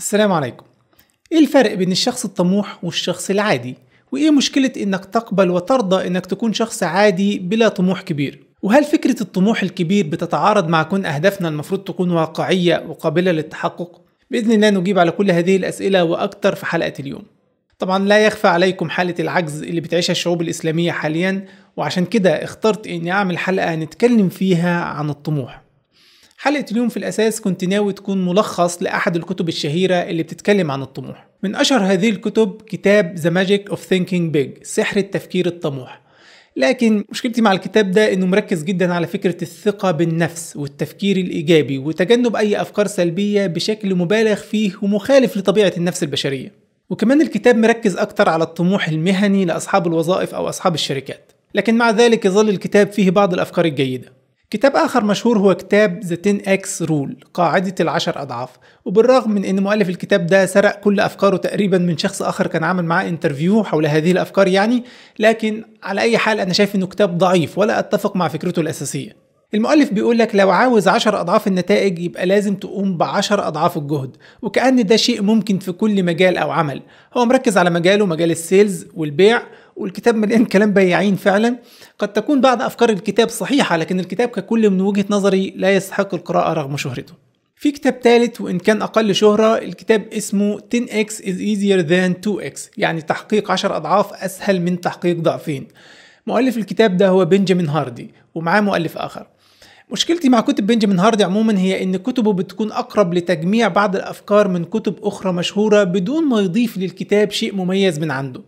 السلام عليكم ايه الفرق بين الشخص الطموح والشخص العادي وايه مشكلة انك تقبل وترضى انك تكون شخص عادي بلا طموح كبير وهل فكرة الطموح الكبير بتتعارض مع كون اهدافنا المفروض تكون واقعية وقابلة للتحقق بإذن الله نجيب على كل هذه الأسئلة وأكثر في حلقة اليوم طبعا لا يخفى عليكم حالة العجز اللي بتعيشها الشعوب الإسلامية حاليا وعشان كده اخترت اني اعمل حلقة نتكلم فيها عن الطموح حلقة اليوم في الأساس كنت ناوي تكون ملخص لأحد الكتب الشهيرة اللي بتتكلم عن الطموح من أشهر هذه الكتب كتاب The Magic of Thinking Big سحر التفكير الطموح لكن مشكلتي مع الكتاب ده انه مركز جدا على فكرة الثقة بالنفس والتفكير الايجابي وتجنب اي افكار سلبية بشكل مبالغ فيه ومخالف لطبيعة النفس البشرية وكمان الكتاب مركز اكتر على الطموح المهني لاصحاب الوظائف او اصحاب الشركات لكن مع ذلك يظل الكتاب فيه بعض الافكار الجيدة كتاب آخر مشهور هو كتاب The 10X Rule قاعدة العشر أضعاف وبالرغم من أن مؤلف الكتاب ده سرق كل أفكاره تقريبا من شخص آخر كان عامل معاه انترفيو حول هذه الأفكار يعني لكن على أي حال أنا شايف أنه كتاب ضعيف ولا أتفق مع فكرته الأساسية المؤلف بيقول لك لو عاوز 10 أضعاف النتائج يبقى لازم تقوم ب 10 أضعاف الجهد وكأن ده شيء ممكن في كل مجال أو عمل هو مركز على مجاله مجال السيلز والبيع والكتاب مليان كلام بياعين فعلا قد تكون بعض أفكار الكتاب صحيحة لكن الكتاب ككل من وجهة نظري لا يستحق القراءة رغم شهرته في كتاب ثالث وإن كان أقل شهرة الكتاب اسمه 10x is easier than 2x يعني تحقيق 10 أضعاف أسهل من تحقيق ضعفين مؤلف الكتاب ده هو بنجامين هاردي ومعاه مؤلف آخر مشكلتي مع كتب بنجامين هاردي عموما هي ان كتبه بتكون اقرب لتجميع بعض الافكار من كتب اخرى مشهوره بدون ما يضيف للكتاب شيء مميز من عنده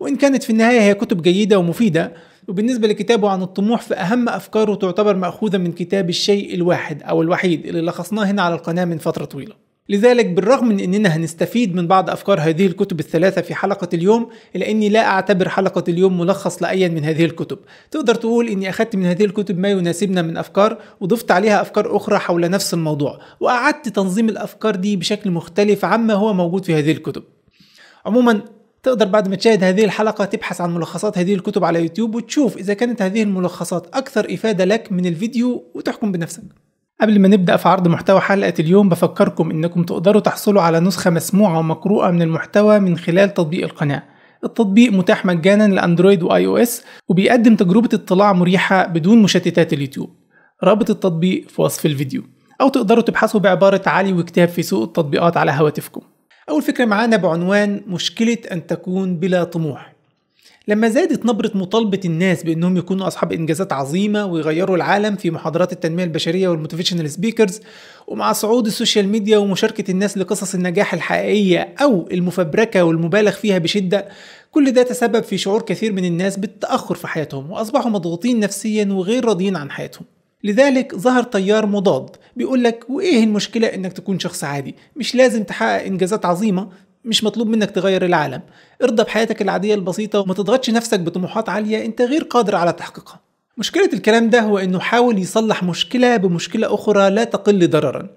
وإن كانت في النهاية هي كتب جيدة ومفيدة وبالنسبة لكتابه عن الطموح فأهم أفكاره تعتبر مأخوذة من كتاب الشيء الواحد أو الوحيد اللي لخصناه هنا على القناة من فترة طويلة لذلك بالرغم من أننا هنستفيد من بعض أفكار هذه الكتب الثلاثة في حلقة اليوم إلا أني لا أعتبر حلقة اليوم ملخص لأي من هذه الكتب تقدر تقول أني أخذت من هذه الكتب ما يناسبنا من أفكار وضفت عليها أفكار أخرى حول نفس الموضوع وأعدت تنظيم الأفكار دي بشكل مختلف عما هو موجود في هذه الكتب عموما تقدر بعد ما تشاهد هذه الحلقة تبحث عن ملخصات هذه الكتب على يوتيوب وتشوف إذا كانت هذه الملخصات أكثر إفادة لك من الفيديو وتحكم بنفسك قبل ما نبدأ في عرض محتوى حلقة اليوم بفكركم إنكم تقدروا تحصلوا على نسخة مسموعة ومقروءة من المحتوى من خلال تطبيق القناة التطبيق متاح مجانا لأندرويد وآي أو إس وبيقدم تجربة اطلاع مريحة بدون مشتتات اليوتيوب رابط التطبيق في وصف الفيديو أو تقدروا تبحثوا بعبارة علي وكتاب في سوق التطبيقات على هواتفكم أول فكرة معانا بعنوان مشكلة أن تكون بلا طموح لما زادت نبرة مطالبة الناس بأنهم يكونوا أصحاب إنجازات عظيمة ويغيروا العالم في محاضرات التنمية البشرية والموتيفيشنال سبيكرز ومع صعود السوشيال ميديا ومشاركة الناس لقصص النجاح الحقيقية أو المفبركة والمبالغ فيها بشدة كل ده تسبب في شعور كثير من الناس بالتأخر في حياتهم وأصبحوا مضغوطين نفسيا وغير راضيين عن حياتهم لذلك ظهر تيار مضاد بيقول لك وايه المشكله انك تكون شخص عادي مش لازم تحقق انجازات عظيمه مش مطلوب منك تغير العالم ارضى بحياتك العاديه البسيطه وما تضغطش نفسك بطموحات عاليه انت غير قادر على تحقيقها مشكله الكلام ده هو انه حاول يصلح مشكله بمشكله اخرى لا تقل ضررا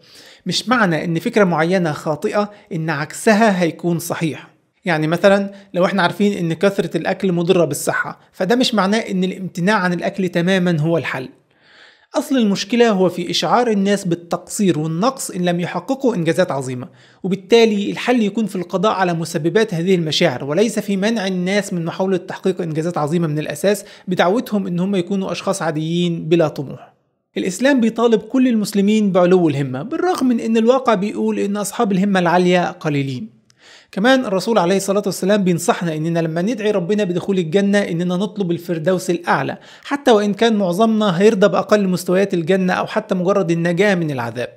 مش معنى ان فكره معينه خاطئه ان عكسها هيكون صحيح يعني مثلا لو احنا عارفين ان كثره الاكل مضره بالصحه فده مش معناه ان الامتناع عن الاكل تماما هو الحل أصل المشكلة هو في إشعار الناس بالتقصير والنقص إن لم يحققوا إنجازات عظيمة وبالتالي الحل يكون في القضاء على مسببات هذه المشاعر وليس في منع الناس من محاولة تحقيق إنجازات عظيمة من الأساس بدعوتهم إن هم يكونوا أشخاص عاديين بلا طموح الإسلام بيطالب كل المسلمين بعلو الهمة بالرغم من أن الواقع بيقول أن أصحاب الهمة العالية قليلين كمان الرسول عليه الصلاة والسلام بينصحنا إننا لما ندعي ربنا بدخول الجنة إننا نطلب الفردوس الأعلى حتى وإن كان معظمنا هيرضى بأقل مستويات الجنة أو حتى مجرد النجاة من العذاب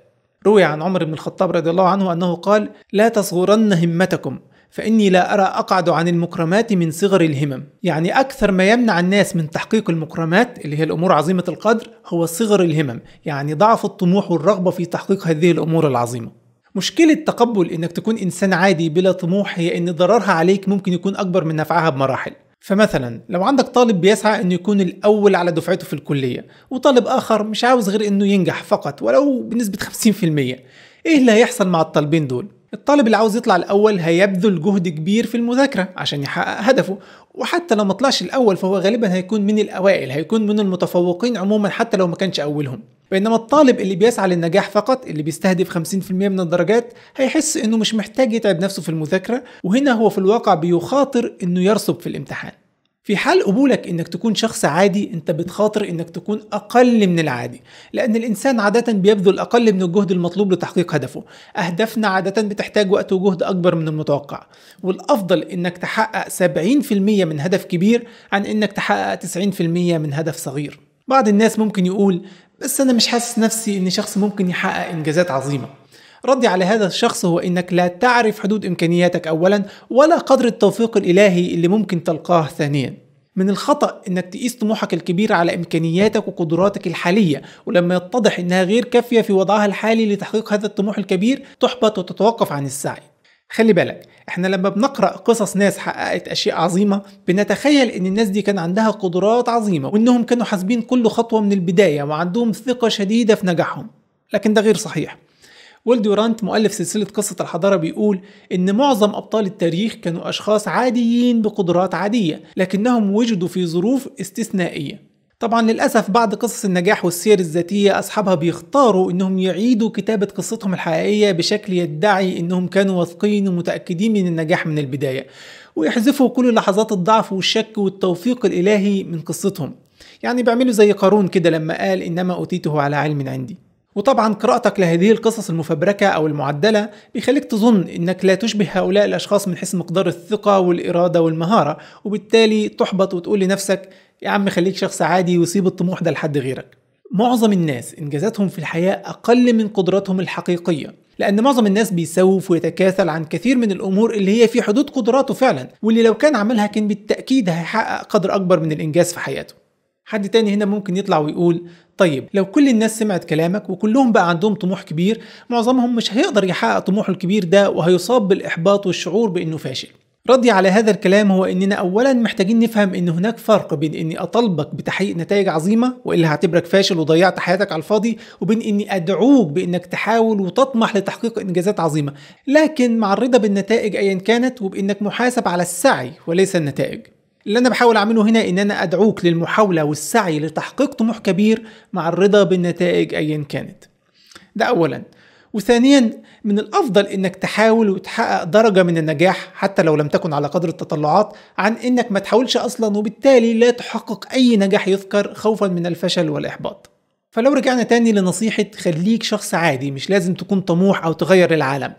روي عن عمر بن الخطاب رضي الله عنه أنه قال لا تصغرن همتكم فإني لا أرى أقعد عن المكرمات من صغر الهمم يعني أكثر ما يمنع الناس من تحقيق المكرمات اللي هي الأمور عظيمة القدر هو صغر الهمم يعني ضعف الطموح والرغبة في تحقيق هذه الأمور العظيمة مشكلة تقبل انك تكون انسان عادي بلا طموح هي ان ضررها عليك ممكن يكون اكبر من نفعها بمراحل فمثلا لو عندك طالب بيسعى انه يكون الاول على دفعته في الكلية وطالب اخر مش عاوز غير انه ينجح فقط ولو بنسبة 50% ايه اللي هيحصل مع الطالبين دول الطالب اللي عاوز يطلع الأول هيبذل جهد كبير في المذاكرة عشان يحقق هدفه وحتى لو ما طلعش الأول فهو غالبا هيكون من الأوائل هيكون من المتفوقين عموما حتى لو ما كانش أولهم بينما الطالب اللي بيسعى للنجاح فقط اللي بيستهدف 50% من الدرجات هيحس انه مش محتاج يتعب نفسه في المذاكرة وهنا هو في الواقع بيخاطر انه يرسب في الامتحان في حال قبولك انك تكون شخص عادي انت بتخاطر انك تكون اقل من العادي لان الانسان عاده بيبذل اقل من الجهد المطلوب لتحقيق هدفه اهدافنا عاده بتحتاج وقت وجهد اكبر من المتوقع والافضل انك تحقق 70% من هدف كبير عن انك تحقق 90% من هدف صغير بعض الناس ممكن يقول بس انا مش حاسس نفسي ان شخص ممكن يحقق انجازات عظيمه ردي على هذا الشخص هو انك لا تعرف حدود امكانياتك اولا ولا قدر التوفيق الالهي اللي ممكن تلقاه ثانيا من الخطأ إنك تقيس طموحك الكبير على إمكانياتك وقدراتك الحالية، ولما يتضح إنها غير كافية في وضعها الحالي لتحقيق هذا الطموح الكبير، تحبط وتتوقف عن السعي. خلي بالك احنا لما بنقرا قصص ناس حققت اشياء عظيمه بنتخيل ان الناس دي كان عندها قدرات عظيمه وانهم كانوا حاسبين كل خطوه من البدايه وعندهم ثقه شديده في نجاحهم لكن ده غير صحيح دورانت مؤلف سلسلة قصة الحضارة بيقول إن معظم أبطال التاريخ كانوا أشخاص عاديين بقدرات عادية لكنهم وجدوا في ظروف استثنائية طبعا للأسف بعض قصص النجاح والسير الذاتية أصحابها بيختاروا إنهم يعيدوا كتابة قصتهم الحقيقية بشكل يدعي إنهم كانوا واثقين ومتأكدين من النجاح من البداية ويحذفوا كل لحظات الضعف والشك والتوفيق الإلهي من قصتهم يعني بيعملوا زي قارون كده لما قال إنما أوتيته على علم عندي وطبعا قراءتك لهذه القصص المفبركة أو المعدلة بيخليك تظن أنك لا تشبه هؤلاء الأشخاص من حيث مقدار الثقة والإرادة والمهارة وبالتالي تحبط وتقول لنفسك يا عم خليك شخص عادي وسيب الطموح ده لحد غيرك معظم الناس إنجازاتهم في الحياة أقل من قدراتهم الحقيقية لأن معظم الناس بيسوف ويتكاسل عن كثير من الأمور اللي هي في حدود قدراته فعلا واللي لو كان عملها كان بالتأكيد هيحقق قدر أكبر من الإنجاز في حياته حد تاني هنا ممكن يطلع ويقول طيب لو كل الناس سمعت كلامك وكلهم بقى عندهم طموح كبير معظمهم مش هيقدر يحقق طموحه الكبير ده وهيصاب بالإحباط والشعور بأنه فاشل ردي على هذا الكلام هو اننا اولا محتاجين نفهم ان هناك فرق بين اني اطالبك بتحقيق نتائج عظيمه والا هعتبرك فاشل وضيعت حياتك على الفاضي وبين اني ادعوك بانك تحاول وتطمح لتحقيق انجازات عظيمه لكن مع الرضا بالنتائج ايا كانت وبانك محاسب على السعي وليس النتائج اللي أنا بحاول أعمله هنا إن أنا أدعوك للمحاولة والسعي لتحقيق طموح كبير مع الرضا بالنتائج أيا كانت. ده أولا. وثانيا من الأفضل إنك تحاول وتحقق درجة من النجاح حتى لو لم تكن على قدر التطلعات عن إنك ما تحاولش أصلا وبالتالي لا تحقق أي نجاح يذكر خوفا من الفشل والإحباط. فلو رجعنا تاني لنصيحة خليك شخص عادي مش لازم تكون طموح أو تغير العالم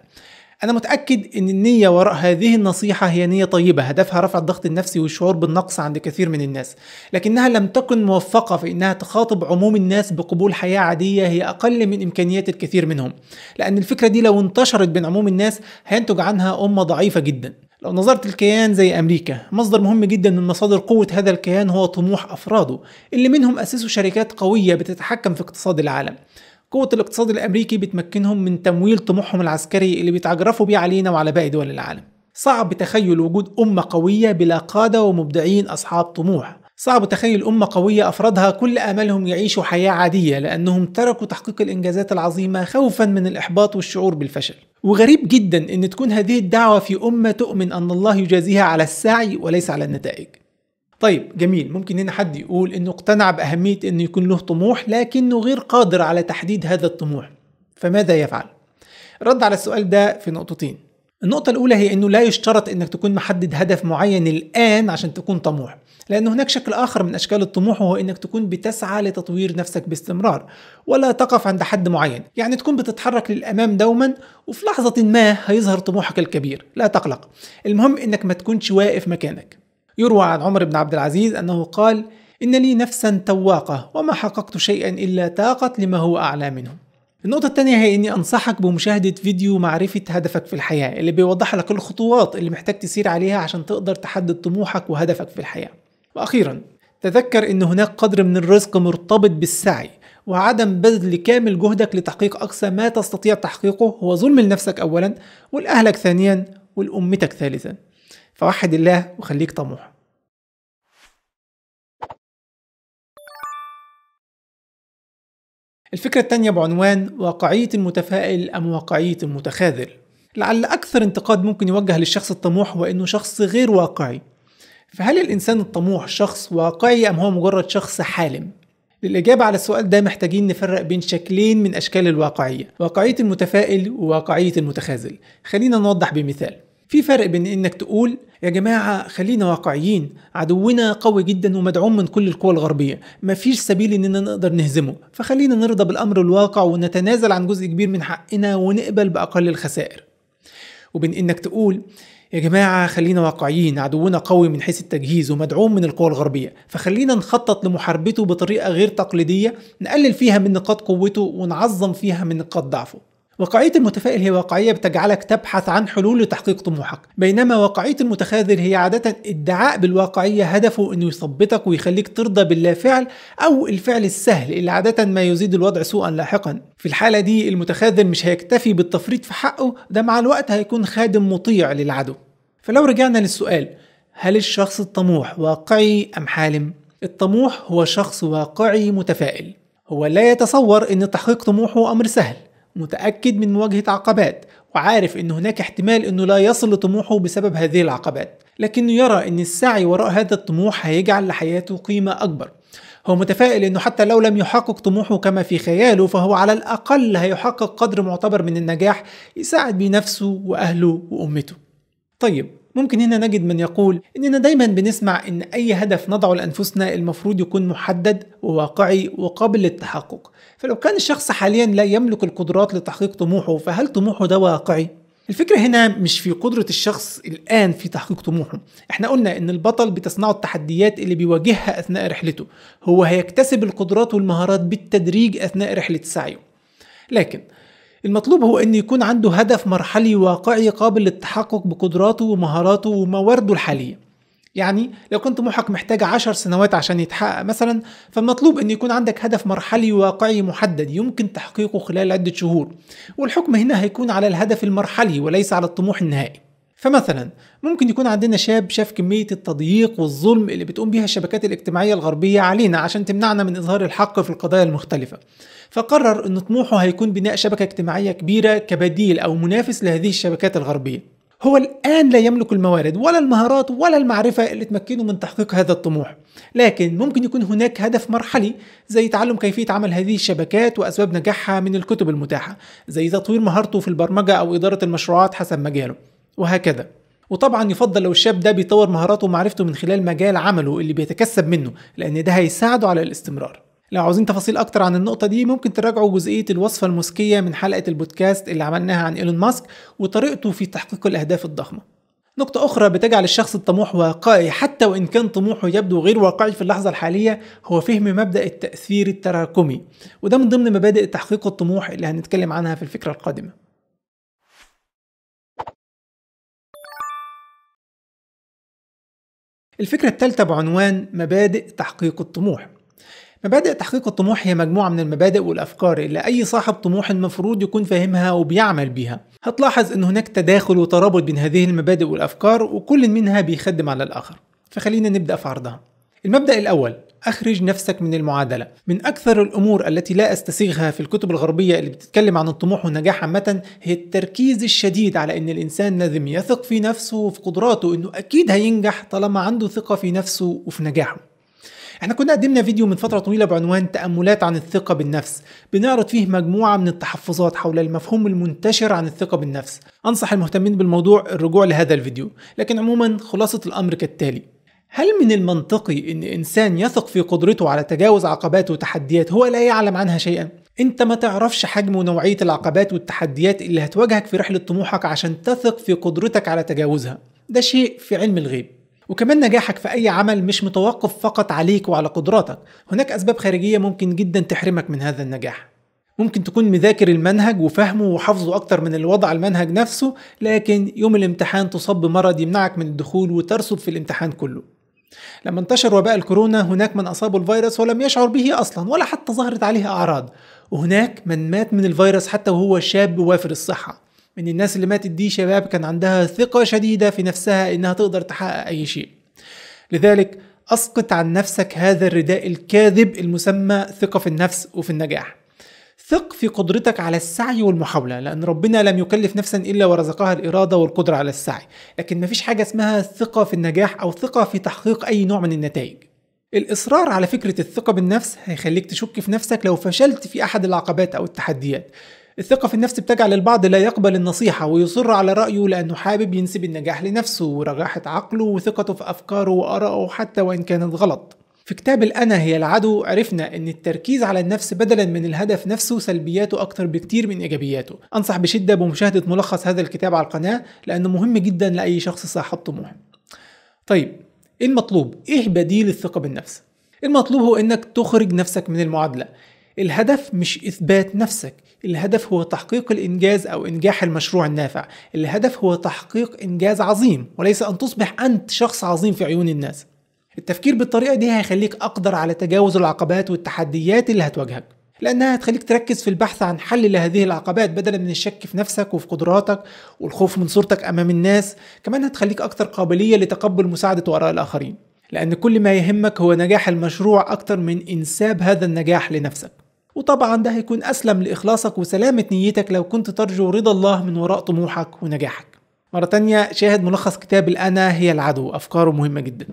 أنا متأكد إن النية وراء هذه النصيحة هي نية طيبة هدفها رفع الضغط النفسي والشعور بالنقص عند كثير من الناس، لكنها لم تكن موفقة في إنها تخاطب عموم الناس بقبول حياة عادية هي أقل من إمكانيات الكثير منهم، لأن الفكرة دي لو انتشرت بين عموم الناس هينتج عنها أمة ضعيفة جدا. لو نظرت الكيان زي أمريكا مصدر مهم جدا من مصادر قوة هذا الكيان هو طموح أفراده اللي منهم أسسوا شركات قوية بتتحكم في اقتصاد العالم قوة الاقتصاد الأمريكي بتمكنهم من تمويل طموحهم العسكري اللي بيتعجرفوا بيه علينا وعلى باقي دول العالم صعب تخيل وجود أمة قوية بلا قادة ومبدعين أصحاب طموح صعب تخيل أمة قوية أفرادها كل آمالهم يعيشوا حياة عادية لأنهم تركوا تحقيق الإنجازات العظيمة خوفا من الإحباط والشعور بالفشل وغريب جدا أن تكون هذه الدعوة في أمة تؤمن أن الله يجازيها على السعي وليس على النتائج طيب جميل ممكن هنا حد يقول انه اقتنع باهميه انه يكون له طموح لكنه غير قادر على تحديد هذا الطموح فماذا يفعل رد على السؤال ده في نقطتين النقطة الأولى هي أنه لا يشترط أنك تكون محدد هدف معين الآن عشان تكون طموح لأن هناك شكل آخر من أشكال الطموح وهو أنك تكون بتسعى لتطوير نفسك باستمرار ولا تقف عند حد معين يعني تكون بتتحرك للأمام دوما وفي لحظة ما هيظهر طموحك الكبير لا تقلق المهم أنك ما تكونش واقف مكانك يروى عن عمر بن عبد العزيز أنه قال إن لي نفسا تواقة وما حققت شيئا إلا تاقت لما هو أعلى منه النقطة الثانية هي إني أنصحك بمشاهدة فيديو معرفة هدفك في الحياة اللي بيوضح لك الخطوات اللي محتاج تسير عليها عشان تقدر تحدد طموحك وهدفك في الحياة وأخيرا تذكر أن هناك قدر من الرزق مرتبط بالسعي وعدم بذل كامل جهدك لتحقيق أقصى ما تستطيع تحقيقه هو ظلم لنفسك أولا ولأهلك ثانيا ولأمتك ثالثا فوحد الله وخليك طموح الفكرة الثانية بعنوان واقعية المتفائل أم واقعية المتخاذل لعل أكثر انتقاد ممكن يوجه للشخص الطموح هو أنه شخص غير واقعي فهل الإنسان الطموح شخص واقعي أم هو مجرد شخص حالم؟ للإجابة على السؤال ده محتاجين نفرق بين شكلين من أشكال الواقعية واقعية المتفائل وواقعية المتخاذل خلينا نوضح بمثال في فرق بين انك تقول يا جماعة خلينا واقعيين عدونا قوي جدا ومدعوم من كل القوى الغربية مفيش سبيل اننا نقدر نهزمه فخلينا نرضى بالامر الواقع ونتنازل عن جزء كبير من حقنا ونقبل باقل الخسائر وبين انك تقول يا جماعة خلينا واقعيين عدونا قوي من حيث التجهيز ومدعوم من القوى الغربية فخلينا نخطط لمحاربته بطريقة غير تقليدية نقلل فيها من نقاط قوته ونعظم فيها من نقاط ضعفه واقعية المتفائل هي واقعية بتجعلك تبحث عن حلول لتحقيق طموحك، بينما واقعية المتخاذل هي عادة ادعاء بالواقعية هدفه انه يثبطك ويخليك ترضى باللا فعل او الفعل السهل اللي عادة ما يزيد الوضع سوءا لاحقا. في الحالة دي المتخاذل مش هيكتفي بالتفريط في حقه، ده مع الوقت هيكون خادم مطيع للعدو. فلو رجعنا للسؤال، هل الشخص الطموح واقعي ام حالم؟ الطموح هو شخص واقعي متفائل. هو لا يتصور ان تحقيق طموحه امر سهل متأكد من مواجهة عقبات وعارف أن هناك احتمال أنه لا يصل لطموحه بسبب هذه العقبات لكنه يرى أن السعي وراء هذا الطموح هيجعل لحياته قيمة أكبر هو متفائل انه حتى لو لم يحقق طموحه كما في خياله فهو على الاقل هيحقق قدر معتبر من النجاح يساعد بيه نفسه واهله وامته. طيب ممكن هنا نجد من يقول إننا دايما بنسمع إن أي هدف نضعه لأنفسنا المفروض يكون محدد وواقعي وقابل للتحقق فلو كان الشخص حاليا لا يملك القدرات لتحقيق طموحه فهل طموحه ده واقعي؟ الفكرة هنا مش في قدرة الشخص الآن في تحقيق طموحه احنا قلنا ان البطل بتصنعه التحديات اللي بيواجهها أثناء رحلته هو هيكتسب القدرات والمهارات بالتدريج أثناء رحلة سعيه لكن المطلوب هو أن يكون عنده هدف مرحلي واقعي قابل للتحقق بقدراته ومهاراته وموارده الحالية يعني لو كنت طموحك محتاج عشر سنوات عشان يتحقق مثلا فالمطلوب ان يكون عندك هدف مرحلي واقعي محدد يمكن تحقيقه خلال عدة شهور والحكم هنا هيكون على الهدف المرحلي وليس على الطموح النهائي فمثلا ممكن يكون عندنا شاب شاف كمية التضييق والظلم اللي بتقوم بيها الشبكات الاجتماعية الغربية علينا عشان تمنعنا من إظهار الحق في القضايا المختلفة فقرر أن طموحه هيكون بناء شبكة اجتماعية كبيرة كبديل أو منافس لهذه الشبكات الغربية هو الآن لا يملك الموارد ولا المهارات ولا المعرفة اللي تمكنه من تحقيق هذا الطموح لكن ممكن يكون هناك هدف مرحلي زي تعلم كيفية عمل هذه الشبكات وأسباب نجاحها من الكتب المتاحة زي تطوير مهارته في البرمجة أو إدارة المشروعات حسب مجاله وهكذا وطبعا يفضل لو الشاب ده بيطور مهاراته ومعرفته من خلال مجال عمله اللي بيتكسب منه لان ده هيساعده على الاستمرار لو عاوزين تفاصيل اكتر عن النقطه دي ممكن تراجعوا جزئيه الوصفه المسكيه من حلقه البودكاست اللي عملناها عن ايلون ماسك وطريقته في تحقيق الاهداف الضخمه نقطة أخرى بتجعل الشخص الطموح واقعي حتى وإن كان طموحه يبدو غير واقعي في اللحظة الحالية هو فهم مبدأ التأثير التراكمي وده من ضمن مبادئ تحقيق الطموح اللي هنتكلم عنها في الفكرة القادمة الفكرة الثالثة بعنوان مبادئ تحقيق الطموح مبادئ تحقيق الطموح هي مجموعة من المبادئ والأفكار اللي أي صاحب طموح المفروض يكون فاهمها وبيعمل بيها هتلاحظ أن هناك تداخل وترابط بين هذه المبادئ والأفكار وكل منها بيخدم على الآخر فخلينا نبدأ في عرضها المبدأ الأول أخرج نفسك من المعادلة من أكثر الأمور التي لا أستسيغها في الكتب الغربية اللي بتتكلم عن الطموح والنجاح عامة هي التركيز الشديد على أن الإنسان لازم يثق في نفسه وفي قدراته أنه أكيد هينجح طالما عنده ثقة في نفسه وفي نجاحه احنا كنا قدمنا فيديو من فترة طويلة بعنوان تأملات عن الثقة بالنفس بنعرض فيه مجموعة من التحفظات حول المفهوم المنتشر عن الثقة بالنفس أنصح المهتمين بالموضوع الرجوع لهذا الفيديو لكن عموما خلاصة الأمر كالتالي هل من المنطقي ان انسان يثق في قدرته على تجاوز عقبات وتحديات هو لا يعلم عنها شيئا انت ما تعرفش حجم ونوعيه العقبات والتحديات اللي هتواجهك في رحله طموحك عشان تثق في قدرتك على تجاوزها ده شيء في علم الغيب وكمان نجاحك في اي عمل مش متوقف فقط عليك وعلى قدراتك هناك اسباب خارجيه ممكن جدا تحرمك من هذا النجاح ممكن تكون مذاكر المنهج وفهمه وحفظه أكتر من الوضع المنهج نفسه لكن يوم الامتحان تصاب بمرض يمنعك من الدخول وترسب في الامتحان كله لما انتشر وباء الكورونا هناك من أصابه الفيروس ولم يشعر به أصلا ولا حتى ظهرت عليه أعراض وهناك من مات من الفيروس حتى وهو شاب وافر الصحة من الناس اللي ماتت دي شباب كان عندها ثقة شديدة في نفسها إنها تقدر تحقق أي شيء لذلك أسقط عن نفسك هذا الرداء الكاذب المسمى ثقة في النفس وفي النجاح ثق في قدرتك على السعي والمحاولة لأن ربنا لم يكلف نفسا إلا ورزقها الإرادة والقدرة على السعي لكن مفيش حاجة اسمها ثقة في النجاح أو ثقة في تحقيق أي نوع من النتائج الإصرار على فكرة الثقة بالنفس هيخليك تشك في نفسك لو فشلت في أحد العقبات أو التحديات الثقة في النفس بتجعل البعض لا يقبل النصيحة ويصر على رأيه لأنه حابب ينسب النجاح لنفسه ورجاحة عقله وثقته في أفكاره وآرائه حتى وإن كانت غلط في كتاب الأنا هي العدو عرفنا إن التركيز على النفس بدلا من الهدف نفسه سلبياته أكتر بكتير من إيجابياته أنصح بشدة بمشاهدة ملخص هذا الكتاب على القناة لأنه مهم جدا لأي شخص صاحب طموح طيب إيه المطلوب؟ إيه بديل الثقة بالنفس؟ المطلوب هو إنك تخرج نفسك من المعادلة الهدف مش إثبات نفسك الهدف هو تحقيق الإنجاز أو إنجاح المشروع النافع الهدف هو تحقيق إنجاز عظيم وليس أن تصبح أنت شخص عظيم في عيون الناس التفكير بالطريقة دي هيخليك أقدر على تجاوز العقبات والتحديات اللي هتواجهك لأنها هتخليك تركز في البحث عن حل لهذه العقبات بدلا من الشك في نفسك وفي قدراتك والخوف من صورتك أمام الناس كمان هتخليك أكثر قابلية لتقبل مساعدة وآراء الآخرين لأن كل ما يهمك هو نجاح المشروع أكثر من إنساب هذا النجاح لنفسك وطبعا ده هيكون أسلم لإخلاصك وسلامة نيتك لو كنت ترجو رضا الله من وراء طموحك ونجاحك مرة تانية شاهد ملخص كتاب الأنا هي العدو أفكاره مهمة جدا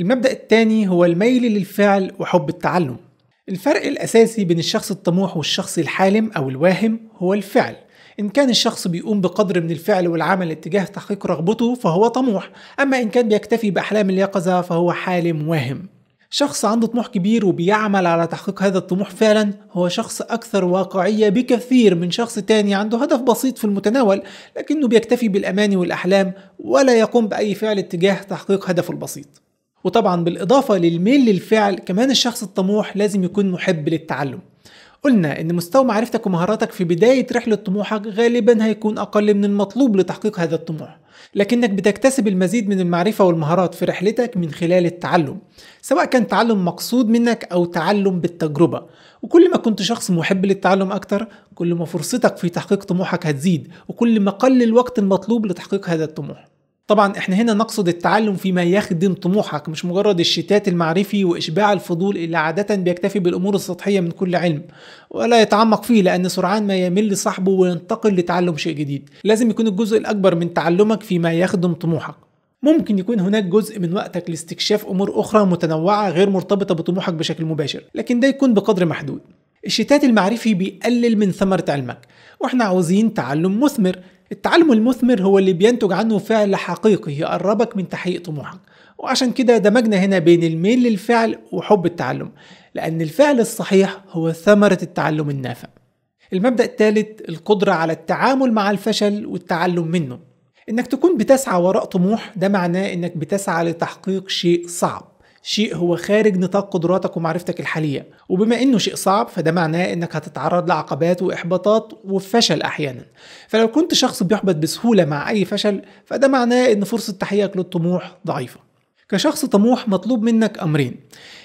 المبدأ الثاني هو الميل للفعل وحب التعلم الفرق الأساسي بين الشخص الطموح والشخص الحالم أو الواهم هو الفعل إن كان الشخص بيقوم بقدر من الفعل والعمل اتجاه تحقيق رغبته فهو طموح أما إن كان بيكتفي بأحلام اليقظة فهو حالم واهم شخص عنده طموح كبير وبيعمل على تحقيق هذا الطموح فعلا هو شخص أكثر واقعية بكثير من شخص تاني عنده هدف بسيط في المتناول لكنه بيكتفي بالأماني والأحلام ولا يقوم بأي فعل اتجاه تحقيق هدفه البسيط وطبعا بالإضافة للميل للفعل كمان الشخص الطموح لازم يكون محب للتعلم قلنا ان مستوى معرفتك ومهاراتك في بداية رحلة طموحك غالبا هيكون اقل من المطلوب لتحقيق هذا الطموح لكنك بتكتسب المزيد من المعرفة والمهارات في رحلتك من خلال التعلم سواء كان تعلم مقصود منك او تعلم بالتجربة وكل ما كنت شخص محب للتعلم اكتر كل ما فرصتك في تحقيق طموحك هتزيد وكل ما قل الوقت المطلوب لتحقيق هذا الطموح طبعا احنا هنا نقصد التعلم فيما يخدم طموحك مش مجرد الشتات المعرفي واشباع الفضول اللي عادة بيكتفي بالامور السطحية من كل علم ولا يتعمق فيه لان سرعان ما يمل صاحبه وينتقل لتعلم شيء جديد لازم يكون الجزء الاكبر من تعلمك فيما يخدم طموحك ممكن يكون هناك جزء من وقتك لاستكشاف امور اخرى متنوعة غير مرتبطة بطموحك بشكل مباشر لكن ده يكون بقدر محدود الشتات المعرفي بيقلل من ثمرة علمك واحنا عاوزين تعلم مثمر التعلم المثمر هو اللي بينتج عنه فعل حقيقي يقربك من تحقيق طموحك وعشان كده دمجنا هنا بين الميل للفعل وحب التعلم لأن الفعل الصحيح هو ثمرة التعلم النافع المبدأ الثالث القدرة على التعامل مع الفشل والتعلم منه إنك تكون بتسعى وراء طموح ده معناه إنك بتسعى لتحقيق شيء صعب شيء هو خارج نطاق قدراتك ومعرفتك الحالية وبما انه شيء صعب فده معناه انك هتتعرض لعقبات واحباطات وفشل احيانا فلو كنت شخص بيحبط بسهولة مع اي فشل فده معناه ان فرصة تحقيقك للطموح ضعيفة كشخص طموح مطلوب منك امرين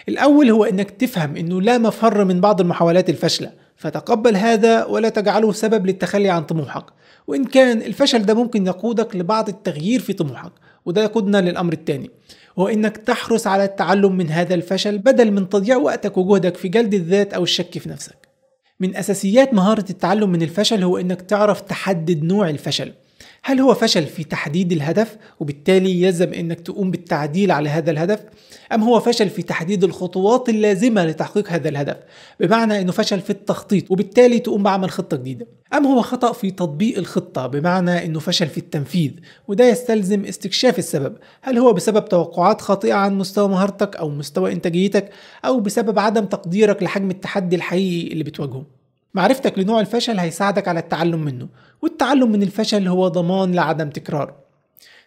الاول هو انك تفهم انه لا مفر من بعض المحاولات الفاشله فتقبل هذا ولا تجعله سبب للتخلي عن طموحك وان كان الفشل ده ممكن يقودك لبعض التغيير في طموحك وده يقودنا للأمر الثاني هو انك تحرص على التعلم من هذا الفشل بدل من تضييع وقتك وجهدك في جلد الذات او الشك في نفسك. من اساسيات مهارة التعلم من الفشل هو انك تعرف تحدد نوع الفشل. هل هو فشل في تحديد الهدف وبالتالي يلزم انك تقوم بالتعديل على هذا الهدف ام هو فشل في تحديد الخطوات اللازمة لتحقيق هذا الهدف؟ بمعنى انه فشل في التخطيط وبالتالي تقوم بعمل خطة جديدة. أم هو خطأ في تطبيق الخطة بمعنى أنه فشل في التنفيذ وده يستلزم استكشاف السبب هل هو بسبب توقعات خاطئة عن مستوى مهارتك أو مستوى إنتاجيتك أو بسبب عدم تقديرك لحجم التحدي الحقيقي اللي بتواجهه معرفتك لنوع الفشل هيساعدك على التعلم منه والتعلم من الفشل هو ضمان لعدم تكراره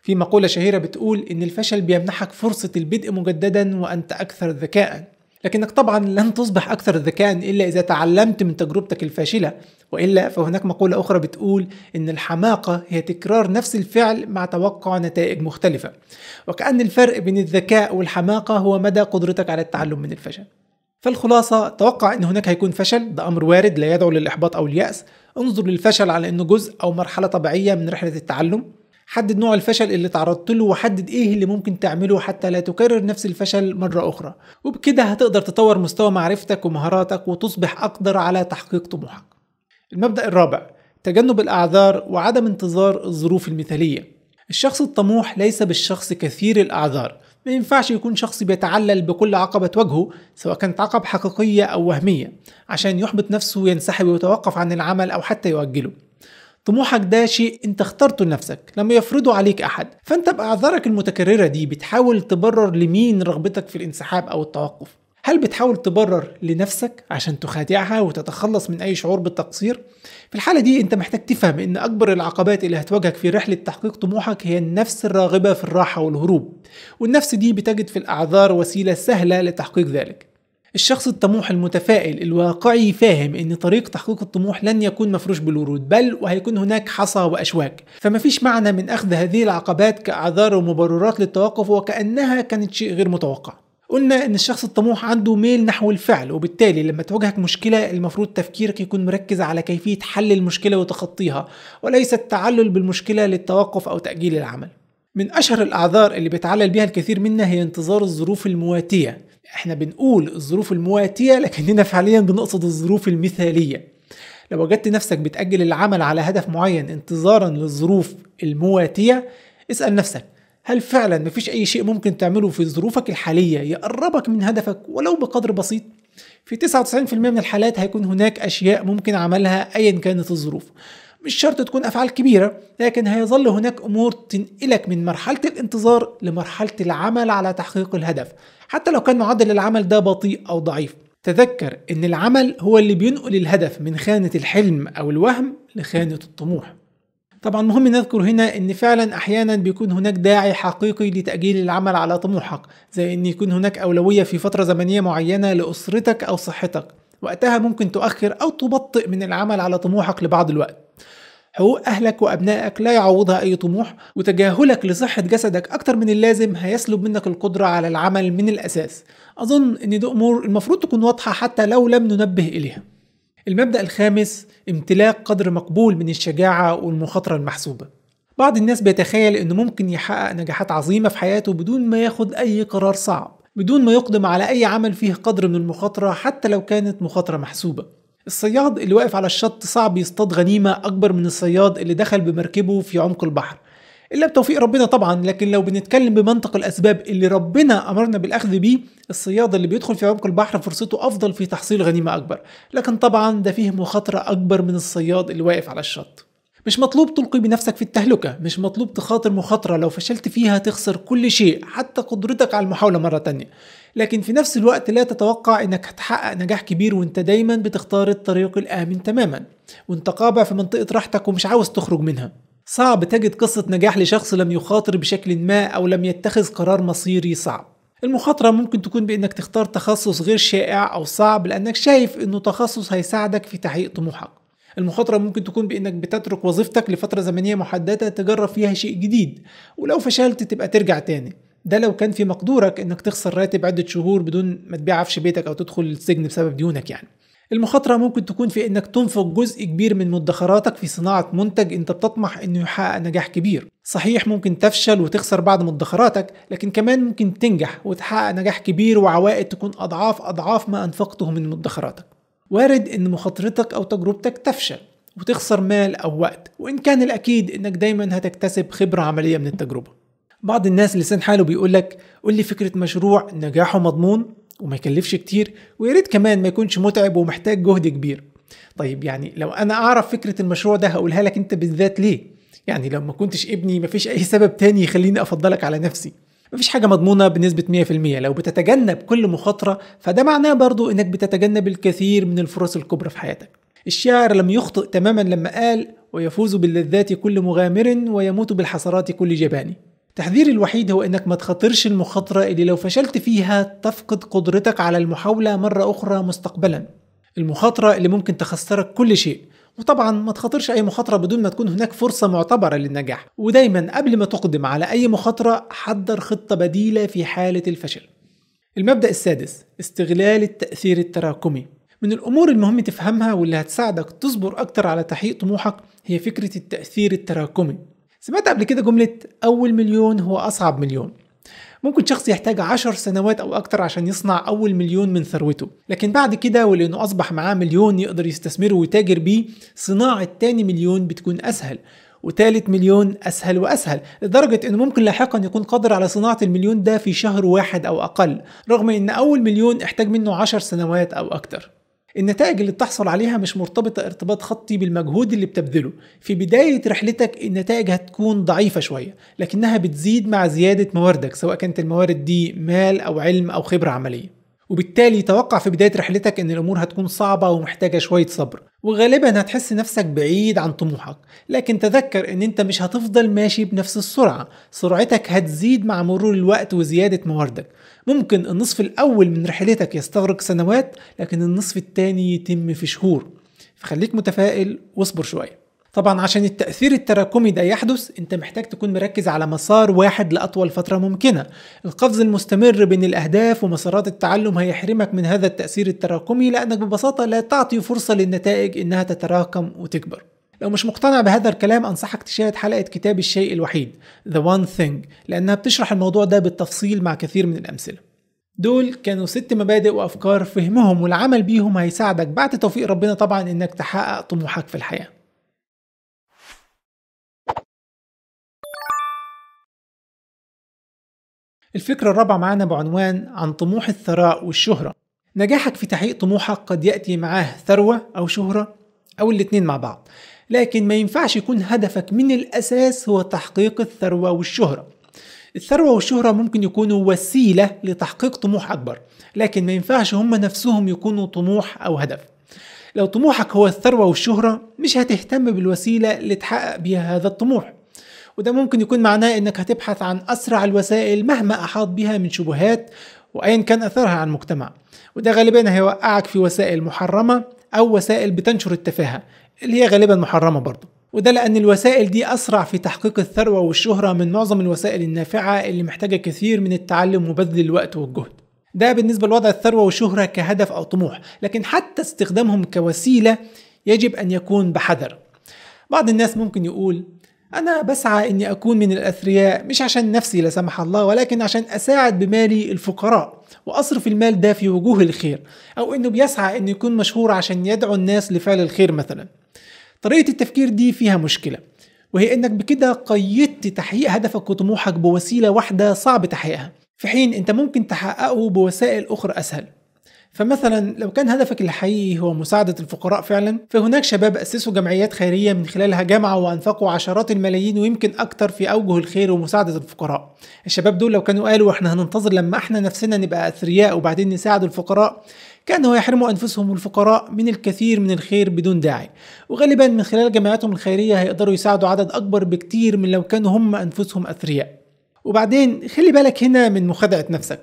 في مقولة شهيرة بتقول إن الفشل بيمنحك فرصة البدء مجددا وأنت أكثر ذكاءً لكنك طبعا لن تصبح أكثر ذكاء إلا إذا تعلمت من تجربتك الفاشلة وإلا فهناك مقولة أخرى بتقول إن الحماقة هي تكرار نفس الفعل مع توقع نتائج مختلفة وكأن الفرق بين الذكاء والحماقة هو مدى قدرتك على التعلم من الفشل فالخلاصة توقع أن هناك هيكون فشل ده أمر وارد لا يدعو للإحباط أو اليأس انظر للفشل على أنه جزء أو مرحلة طبيعية من رحلة التعلم حدد نوع الفشل اللي تعرضت له وحدد ايه اللي ممكن تعمله حتى لا تكرر نفس الفشل مرة أخرى وبكده هتقدر تطور مستوى معرفتك ومهاراتك وتصبح أقدر على تحقيق طموحك المبدأ الرابع تجنب الأعذار وعدم انتظار الظروف المثالية الشخص الطموح ليس بالشخص كثير الأعذار ما ينفعش يكون شخص بيتعلل بكل عقبة تواجهه سواء كانت عقب حقيقية أو وهمية عشان يحبط نفسه وينسحب ويتوقف عن العمل أو حتى يؤجله طموحك ده شيء انت اخترته لنفسك لم يفرضه عليك احد فانت باعذارك المتكرره دي بتحاول تبرر لمين رغبتك في الانسحاب او التوقف هل بتحاول تبرر لنفسك عشان تخادعها وتتخلص من اي شعور بالتقصير في الحاله دي انت محتاج تفهم ان اكبر العقبات اللي هتواجهك في رحله تحقيق طموحك هي النفس الراغبه في الراحه والهروب والنفس دي بتجد في الاعذار وسيله سهله لتحقيق ذلك الشخص الطموح المتفائل الواقعي فاهم ان طريق تحقيق الطموح لن يكون مفروش بالورود بل وهيكون هناك حصى واشواك فمفيش معنى من اخذ هذه العقبات كاعذار ومبررات للتوقف وكانها كانت شيء غير متوقع قلنا ان الشخص الطموح عنده ميل نحو الفعل وبالتالي لما تواجهك مشكله المفروض تفكيرك يكون مركز على كيفيه حل المشكله وتخطيها وليس التعلل بالمشكله للتوقف او تاجيل العمل من اشهر الاعذار اللي بيتعلل بها الكثير منا هي انتظار الظروف المواتيه احنا بنقول الظروف المواتية لكننا فعليا بنقصد الظروف المثالية لو وجدت نفسك بتأجل العمل على هدف معين انتظارا للظروف المواتية اسأل نفسك هل فعلا مفيش أي شيء ممكن تعمله في ظروفك الحالية يقربك من هدفك ولو بقدر بسيط؟ في 99% من الحالات هيكون هناك أشياء ممكن عملها أيا كانت الظروف مش شرط تكون أفعال كبيرة لكن هيظل هناك أمور تنقلك من مرحلة الانتظار لمرحلة العمل على تحقيق الهدف حتى لو كان معدل العمل ده بطيء أو ضعيف تذكر إن العمل هو اللي بينقل الهدف من خانة الحلم أو الوهم لخانة الطموح طبعا مهم نذكر هنا ان فعلا احيانا بيكون هناك داعي حقيقي لتاجيل العمل على طموحك زي ان يكون هناك اولويه في فتره زمنيه معينه لاسرتك او صحتك وقتها ممكن تؤخر او تبطئ من العمل على طموحك لبعض الوقت حقوق أهلك وأبنائك لا يعوضها أي طموح وتجاهلك لصحة جسدك أكتر من اللازم هيسلب منك القدرة على العمل من الأساس أظن أن دي أمور المفروض تكون واضحة حتى لو لم ننبه إليها المبدأ الخامس امتلاك قدر مقبول من الشجاعة والمخاطرة المحسوبة بعض الناس بيتخيل أنه ممكن يحقق نجاحات عظيمة في حياته بدون ما ياخد أي قرار صعب بدون ما يقدم على أي عمل فيه قدر من المخاطرة حتى لو كانت مخاطرة محسوبة الصياد اللي واقف على الشط صعب يصطاد غنيمة أكبر من الصياد اللي دخل بمركبه في عمق البحر إلا بتوفيق ربنا طبعا لكن لو بنتكلم بمنطق الأسباب اللي ربنا أمرنا بالأخذ بيه الصياد اللي بيدخل في عمق البحر فرصته أفضل في تحصيل غنيمة أكبر لكن طبعا ده فيه مخاطرة أكبر من الصياد اللي واقف على الشط مش مطلوب تلقي بنفسك في التهلكة مش مطلوب تخاطر مخاطرة لو فشلت فيها تخسر كل شيء حتى قدرتك على المحاولة مرة تانية لكن في نفس الوقت لا تتوقع انك هتحقق نجاح كبير وانت دايما بتختار الطريق الامن تماما وانت قابع في منطقة راحتك ومش عاوز تخرج منها صعب تجد قصة نجاح لشخص لم يخاطر بشكل ما أو لم يتخذ قرار مصيري صعب المخاطرة ممكن تكون بإنك تختار تخصص غير شائع أو صعب لأنك شايف إنه تخصص هيساعدك في تحقيق طموحك المخاطرة ممكن تكون بإنك بتترك وظيفتك لفترة زمنية محددة تجرب فيها شيء جديد ولو فشلت تبقى ترجع تاني ده لو كان في مقدورك إنك تخسر راتب عدة شهور بدون ما تبيع عفش بيتك أو تدخل السجن بسبب ديونك يعني المخاطرة ممكن تكون في إنك تنفق جزء كبير من مدخراتك في صناعة منتج أنت بتطمح إنه يحقق نجاح كبير. صحيح ممكن تفشل وتخسر بعض مدخراتك، لكن كمان ممكن تنجح وتحقق نجاح كبير وعوائد تكون أضعاف أضعاف ما أنفقته من مدخراتك. وارد ان مخاطرتك او تجربتك تفشل وتخسر مال او وقت وان كان الاكيد انك دايما هتكتسب خبره عمليه من التجربه بعض الناس لسان حاله بيقول لك قول لي فكره مشروع نجاحه مضمون وما يكلفش كتير ويا ريت كمان ما يكونش متعب ومحتاج جهد كبير طيب يعني لو انا اعرف فكره المشروع ده هقولها لك انت بالذات ليه يعني لو ما كنتش ابني مفيش اي سبب تاني يخليني افضلك على نفسي مفيش حاجة مضمونة بنسبة 100% لو بتتجنب كل مخاطرة فده معناه برضو إنك بتتجنب الكثير من الفرص الكبرى في حياتك الشاعر لم يخطئ تماما لما قال ويفوز باللذات كل مغامر ويموت بالحسرات كل جبان تحذيري الوحيد هو انك ما تخاطرش المخاطرة اللي لو فشلت فيها تفقد قدرتك على المحاولة مرة أخرى مستقبلا المخاطرة اللي ممكن تخسرك كل شيء وطبعا ما تخاطرش اي مخاطره بدون ما تكون هناك فرصه معتبره للنجاح ودايما قبل ما تقدم على اي مخاطره حضر خطه بديله في حاله الفشل المبدا السادس استغلال التاثير التراكمي من الامور المهم تفهمها واللي هتساعدك تصبر اكتر على تحقيق طموحك هي فكره التاثير التراكمي سمعت قبل كده جمله اول مليون هو اصعب مليون ممكن شخص يحتاج 10 سنوات او اكتر عشان يصنع اول مليون من ثروته لكن بعد كده ولانه اصبح معاه مليون يقدر يستثمره ويتاجر بيه صناعه تاني مليون بتكون اسهل وتالت مليون أسهل وأسهل لدرجة أنه ممكن لاحقا يكون قادر على صناعة المليون ده في شهر واحد أو أقل رغم أن أول مليون احتاج منه عشر سنوات أو أكتر النتائج اللي بتحصل عليها مش مرتبطة ارتباط خطي بالمجهود اللي بتبذله في بداية رحلتك النتائج هتكون ضعيفة شوية لكنها بتزيد مع زيادة مواردك سواء كانت الموارد دي مال أو علم أو خبرة عملية وبالتالي توقع في بداية رحلتك ان الامور هتكون صعبة ومحتاجة شوية صبر وغالبا هتحس نفسك بعيد عن طموحك لكن تذكر ان انت مش هتفضل ماشي بنفس السرعة سرعتك هتزيد مع مرور الوقت وزيادة مواردك ممكن النصف الاول من رحلتك يستغرق سنوات لكن النصف التاني يتم في شهور فخليك متفائل واصبر شوية طبعا عشان التأثير التراكمي ده يحدث انت محتاج تكون مركز على مسار واحد لأطول فترة ممكنة القفز المستمر بين الأهداف ومسارات التعلم هيحرمك من هذا التأثير التراكمي لأنك ببساطة لا تعطي فرصة للنتائج إنها تتراكم وتكبر لو مش مقتنع بهذا الكلام أنصحك تشاهد حلقة كتاب الشيء الوحيد The One Thing لأنها بتشرح الموضوع ده بالتفصيل مع كثير من الأمثلة دول كانوا ست مبادئ وأفكار فهمهم والعمل بيهم هيساعدك بعد توفيق ربنا طبعا إنك تحقق طموحك في الحياة الفكرة الرابعة معانا بعنوان عن طموح الثراء والشهرة نجاحك في تحقيق طموحك قد يأتي معاه ثروة أو شهرة أو الاتنين مع بعض لكن ما ينفعش يكون هدفك من الأساس هو تحقيق الثروة والشهرة الثروة والشهرة ممكن يكونوا وسيلة لتحقيق طموح أكبر لكن ما ينفعش هم نفسهم يكونوا طموح أو هدف لو طموحك هو الثروة والشهرة مش هتهتم بالوسيلة اللي تحقق بيها هذا الطموح وده ممكن يكون معناه انك هتبحث عن اسرع الوسائل مهما احاط بها من شبهات وايا كان اثرها على المجتمع وده غالبا هيوقعك في وسائل محرمه او وسائل بتنشر التفاهه اللي هي غالبا محرمه برضه وده لأن الوسائل دي أسرع في تحقيق الثروة والشهرة من معظم الوسائل النافعة اللي محتاجة كثير من التعلم وبذل الوقت والجهد ده بالنسبة لوضع الثروة والشهرة كهدف أو طموح لكن حتى استخدامهم كوسيلة يجب أن يكون بحذر بعض الناس ممكن يقول أنا بسعى إني أكون من الأثرياء مش عشان نفسي لا سمح الله ولكن عشان أساعد بمالي الفقراء وأصرف المال ده في وجوه الخير أو إنه بيسعى إنه يكون مشهور عشان يدعو الناس لفعل الخير مثلا طريقة التفكير دي فيها مشكلة وهي إنك بكده قيدت تحقيق هدفك وطموحك بوسيلة واحدة صعب تحقيقها في حين أنت ممكن تحققه بوسائل أخرى أسهل فمثلا لو كان هدفك الحقيقي هو مساعدة الفقراء فعلا فهناك شباب أسسوا جمعيات خيرية من خلالها جمعوا وأنفقوا عشرات الملايين ويمكن أكتر في أوجه الخير ومساعدة الفقراء الشباب دول لو كانوا قالوا احنا هننتظر لما احنا نفسنا نبقى أثرياء وبعدين نساعد الفقراء كانوا يحرموا أنفسهم والفقراء من الكثير من الخير بدون داعي وغالبا من خلال جمعياتهم الخيرية هيقدروا يساعدوا عدد أكبر بكتير من لو كانوا هم أنفسهم أثرياء وبعدين خلي بالك هنا من مخادعة نفسك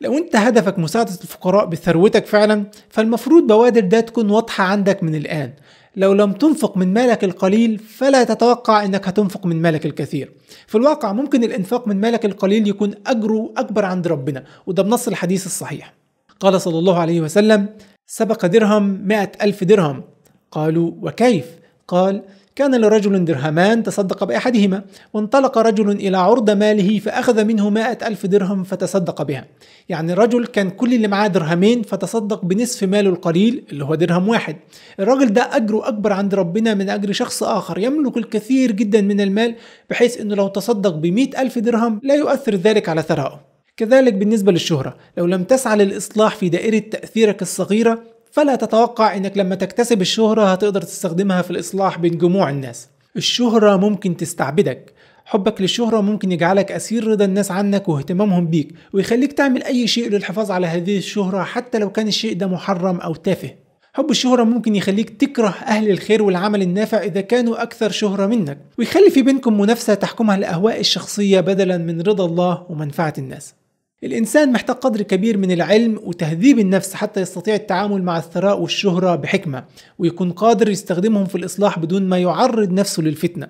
لو انت هدفك مساعدة الفقراء بثروتك فعلا فالمفروض بوادر ده تكون واضحة عندك من الآن لو لم تنفق من مالك القليل فلا تتوقع انك هتنفق من مالك الكثير في الواقع ممكن الانفاق من مالك القليل يكون اجره اكبر عند ربنا وده بنص الحديث الصحيح قال صلى الله عليه وسلم سبق درهم مائة ألف درهم قالوا وكيف قال كان لرجل درهمان تصدق بأحدهما وانطلق رجل إلى عرض ماله فأخذ منه مائة ألف درهم فتصدق بها يعني الرجل كان كل اللي معاه درهمين فتصدق بنصف ماله القليل اللي هو درهم واحد الراجل ده أجره أكبر عند ربنا من أجر شخص آخر يملك الكثير جدا من المال بحيث أنه لو تصدق بمائة ألف درهم لا يؤثر ذلك على ثرائه كذلك بالنسبة للشهرة لو لم تسعى للإصلاح في دائرة تأثيرك الصغيرة فلا تتوقع انك لما تكتسب الشهرة هتقدر تستخدمها في الاصلاح بين جموع الناس الشهرة ممكن تستعبدك حبك للشهرة ممكن يجعلك أسير رضا الناس عنك واهتمامهم بيك ويخليك تعمل أي شيء للحفاظ على هذه الشهرة حتى لو كان الشيء ده محرم أو تافه حب الشهرة ممكن يخليك تكره أهل الخير والعمل النافع إذا كانوا أكثر شهرة منك ويخلي في بينكم منافسة تحكمها الأهواء الشخصية بدلا من رضا الله ومنفعة الناس الإنسان محتاج قدر كبير من العلم وتهذيب النفس حتى يستطيع التعامل مع الثراء والشهرة بحكمة ويكون قادر يستخدمهم في الإصلاح بدون ما يعرض نفسه للفتنة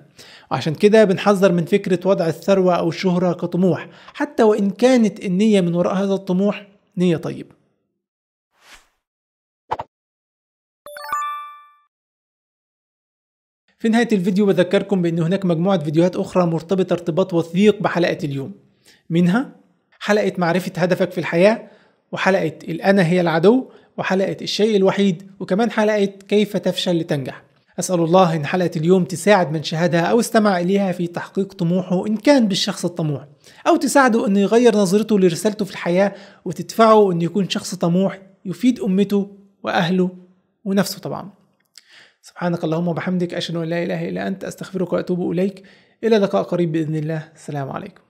عشان كده بنحذر من فكرة وضع الثروة أو الشهرة كطموح حتى وإن كانت النية من وراء هذا الطموح نية طيبة في نهاية الفيديو بذكركم بأن هناك مجموعة فيديوهات أخرى مرتبطة ارتباط وثيق بحلقة اليوم منها حلقة معرفة هدفك في الحياة وحلقة الأنا هي العدو وحلقة الشيء الوحيد وكمان حلقة كيف تفشل لتنجح أسأل الله إن حلقة اليوم تساعد من شاهدها أو استمع إليها في تحقيق طموحه إن كان بالشخص الطموح أو تساعده إنه يغير نظرته لرسالته في الحياة وتدفعه إنه يكون شخص طموح يفيد أمته وأهله ونفسه طبعا سبحانك اللهم وبحمدك أشهد أن لا إله إلا أنت أستغفرك وأتوب إليك إلى لقاء قريب بإذن الله السلام عليكم